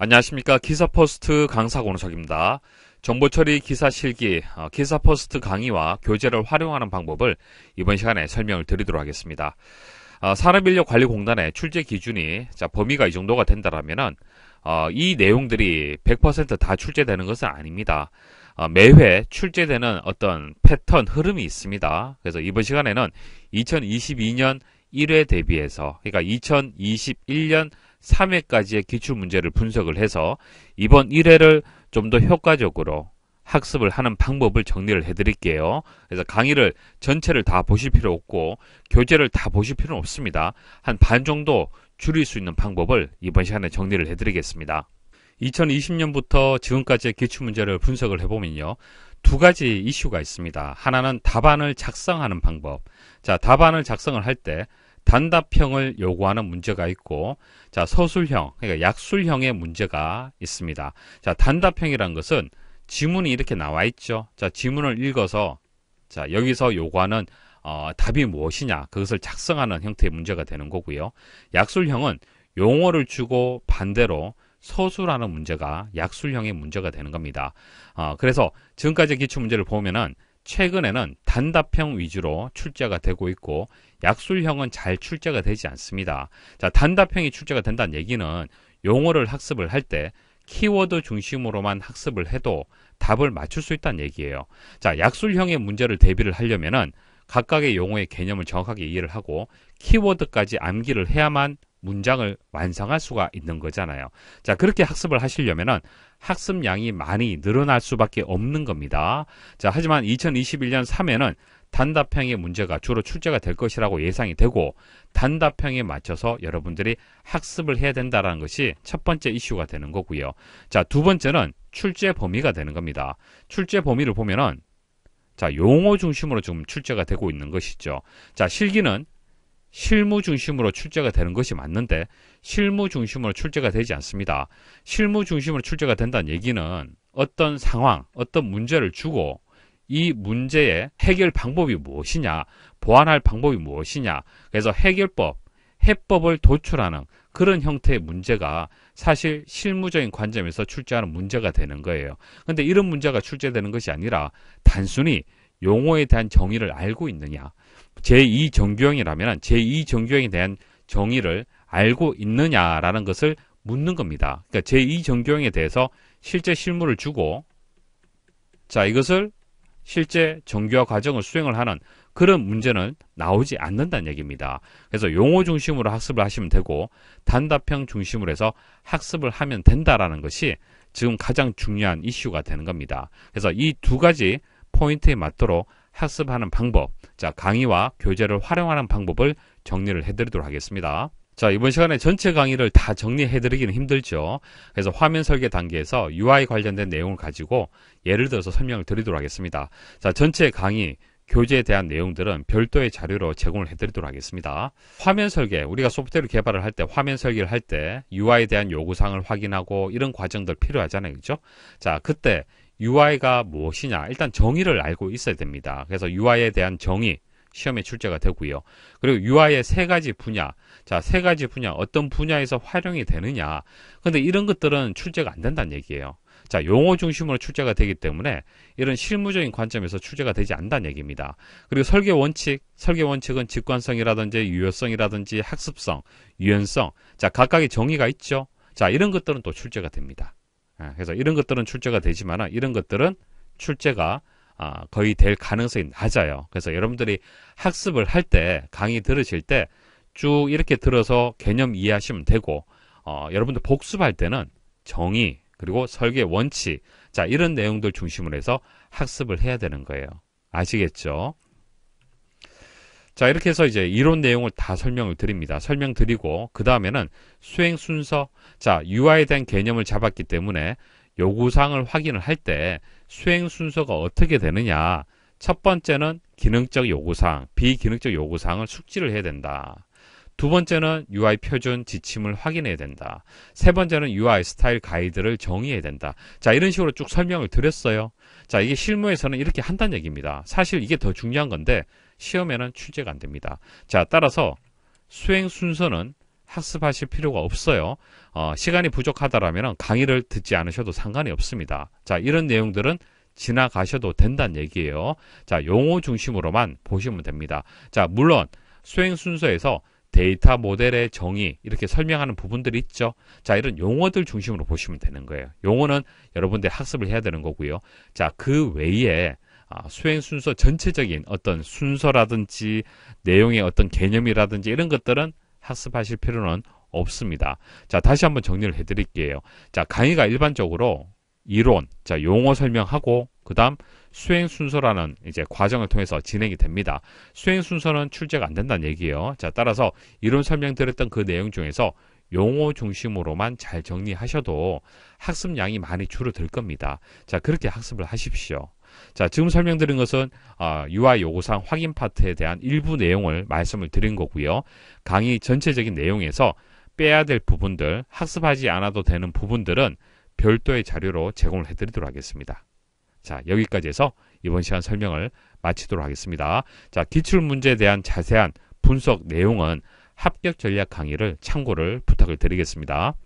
안녕하십니까 기사포스트 강사 권우석입니다. 정보처리 기사실기, 어, 기사포스트 강의와 교재를 활용하는 방법을 이번 시간에 설명을 드리도록 하겠습니다. 어, 산업인력관리공단의 출제 기준이 자, 범위가 이 정도가 된다라면은 어, 이 내용들이 100%다 출제되는 것은 아닙니다. 매회 출제되는 어떤 패턴 흐름이 있습니다. 그래서 이번 시간에는 2022년 1회 대비해서 그러니까 2021년 3회까지의 기출 문제를 분석을 해서 이번 1회를 좀 더 효과적으로 학습을 하는 방법을 정리를 해드릴게요. 그래서 강의를 전체를 다 보실 필요 없고 교재를 다 보실 필요는 없습니다. 한 반 정도 줄일 수 있는 방법을 이번 시간에 정리를 해드리겠습니다. 2020년부터 지금까지의 기출문제를 분석을 해보면요. 두 가지 이슈가 있습니다. 하나는 답안을 작성하는 방법. 자, 답안을 작성을 할때 단답형을 요구하는 문제가 있고 자 서술형 그러니까 약술형의 문제가 있습니다. 자 단답형이란 것은 지문이 이렇게 나와 있죠. 자 지문을 읽어서 자 여기서 요구하는 어, 답이 무엇이냐 그것을 작성하는 형태의 문제가 되는 거고요. 약술형은 용어를 주고 반대로 서술하는 문제가 약술형의 문제가 되는 겁니다. 어, 그래서 지금까지 기출문제를 보면은 최근에는 단답형 위주로 출제가 되고 있고 약술형은 잘 출제가 되지 않습니다. 자, 단답형이 출제가 된다는 얘기는 용어를 학습을 할 때 키워드 중심으로만 학습을 해도 답을 맞출 수 있다는 얘기예요. 자, 약술형의 문제를 대비를 하려면은 각각의 용어의 개념을 정확하게 이해를 하고 키워드까지 암기를 해야만 문장을 완성할 수가 있는 거잖아요. 자, 그렇게 학습을 하시려면은 학습량이 많이 늘어날 수밖에 없는 겁니다. 자, 하지만 2021년 3회는 단답형의 문제가 주로 출제가 될 것이라고 예상이 되고 단답형에 맞춰서 여러분들이 학습을 해야 된다라는 것이 첫 번째 이슈가 되는 거고요. 자, 두 번째는 출제 범위가 되는 겁니다. 출제 범위를 보면은 자, 용어 중심으로 지금 출제가 되고 있는 것이죠. 자, 실기는 실무 중심으로 출제가 되는 것이 맞는데 실무 중심으로 출제가 되지 않습니다. 실무 중심으로 출제가 된다는 얘기는 어떤 상황, 어떤 문제를 주고 이 문제의 해결 방법이 무엇이냐, 보완할 방법이 무엇이냐, 그래서 해결법, 해법을 도출하는 그런 형태의 문제가 사실 실무적인 관점에서 출제하는 문제가 되는 거예요. 근데 이런 문제가 출제되는 것이 아니라 단순히 용어에 대한 정의를 알고 있느냐, 제2정규형이라면 제2정규형에 대한 정의를 알고 있느냐라는 것을 묻는 겁니다. 그러니까 제2정규형에 대해서 실제 실무를 주고 자 이것을 실제 정규화 과정을 수행을 하는 그런 문제는 나오지 않는다는 얘기입니다. 그래서 용어 중심으로 학습을 하시면 되고 단답형 중심으로 해서 학습을 하면 된다라는 것이 지금 가장 중요한 이슈가 되는 겁니다. 그래서 이 두 가지 포인트에 맞도록 학습하는 방법, 자, 강의와 교재를 활용하는 방법을 정리를 해드리도록 하겠습니다. 자, 이번 시간에 전체 강의를 다 정리해드리기는 힘들죠. 그래서 화면 설계 단계에서 UI 관련된 내용을 가지고 예를 들어서 설명을 드리도록 하겠습니다. 자, 전체 강의, 교재에 대한 내용들은 별도의 자료로 제공을 해드리도록 하겠습니다. 화면 설계, 우리가 소프트웨어를 개발을 할 때, 화면 설계를 할 때 UI에 대한 요구사항을 확인하고 이런 과정들 필요하잖아요. 그죠? 자, 그때 UI가 무엇이냐 일단 정의를 알고 있어야 됩니다. 그래서 UI에 대한 정의 시험에 출제가 되고요. 그리고 UI의 세 가지 분야, 자 세 가지 분야 어떤 분야에서 활용이 되느냐. 근데 이런 것들은 출제가 안 된다는 얘기예요. 자 용어 중심으로 출제가 되기 때문에 이런 실무적인 관점에서 출제가 되지 않는다는 얘기입니다. 그리고 설계 원칙, 설계 원칙은 직관성이라든지 유효성이라든지 학습성, 유연성, 자 각각의 정의가 있죠. 자 이런 것들은 또 출제가 됩니다. 예, 그래서 이런 것들은 출제가 되지만 이런 것들은 출제가 아, 거의 될 가능성이 낮아요. 그래서 여러분들이 학습을 할 때 강의 들으실 때 쭉 이렇게 들어서 개념 이해하시면 되고 어, 여러분들 복습할 때는 정의 그리고 설계 원칙 자 이런 내용들 중심으로 해서 학습을 해야 되는 거예요. 아시겠죠? 자, 이렇게 해서 이제 이론 내용을 다 설명을 드립니다. 설명 드리고, 그 다음에는 수행 순서, 자, UI에 대한 개념을 잡았기 때문에 요구사항을 확인을 할 때 수행 순서가 어떻게 되느냐. 첫 번째는 기능적 요구사항, 비기능적 요구사항을 숙지를 해야 된다. 두 번째는 UI 표준 지침을 확인해야 된다. 세 번째는 UI 스타일 가이드를 정의해야 된다. 자, 이런 식으로 쭉 설명을 드렸어요. 자, 이게 실무에서는 이렇게 한다는 얘기입니다. 사실 이게 더 중요한 건데 시험에는 출제가 안 됩니다. 자, 따라서 수행 순서는 학습하실 필요가 없어요. 어, 시간이 부족하다라면 강의를 듣지 않으셔도 상관이 없습니다. 자, 이런 내용들은 지나가셔도 된다는 얘기예요. 자, 용어 중심으로만 보시면 됩니다. 자, 물론 수행 순서에서 데이터 모델의 정의 이렇게 설명하는 부분들이 있죠. 자, 이런 용어들 중심으로 보시면 되는 거예요. 용어는 여러분들 학습을 해야 되는 거고요. 자, 그 외에 아, 수행 순서 전체적인 어떤 순서라든지 내용의 어떤 개념이라든지 이런 것들은 학습하실 필요는 없습니다. 자, 다시 한번 정리를 해 드릴게요. 자, 강의가 일반적으로 이론, 자, 용어 설명하고 그 다음 수행 순서라는 이제 과정을 통해서 진행이 됩니다. 수행 순서는 출제가 안 된다는 얘기예요. 자, 따라서 이론 설명드렸던 그 내용 중에서 용어 중심으로만 잘 정리하셔도 학습량이 많이 줄어들 겁니다. 자, 그렇게 학습을 하십시오. 자, 지금 설명드린 것은 어, 아, UI 요구사항 확인 파트에 대한 일부 내용을 말씀을 드린 거고요. 강의 전체적인 내용에서 빼야 될 부분들, 학습하지 않아도 되는 부분들은 별도의 자료로 제공을 해드리도록 하겠습니다. 자, 여기까지 해서 이번 시간 설명을 마치도록 하겠습니다. 자, 기출 문제에 대한 자세한 분석 내용은 합격 전략 강의를 참고를 부탁을 드리겠습니다.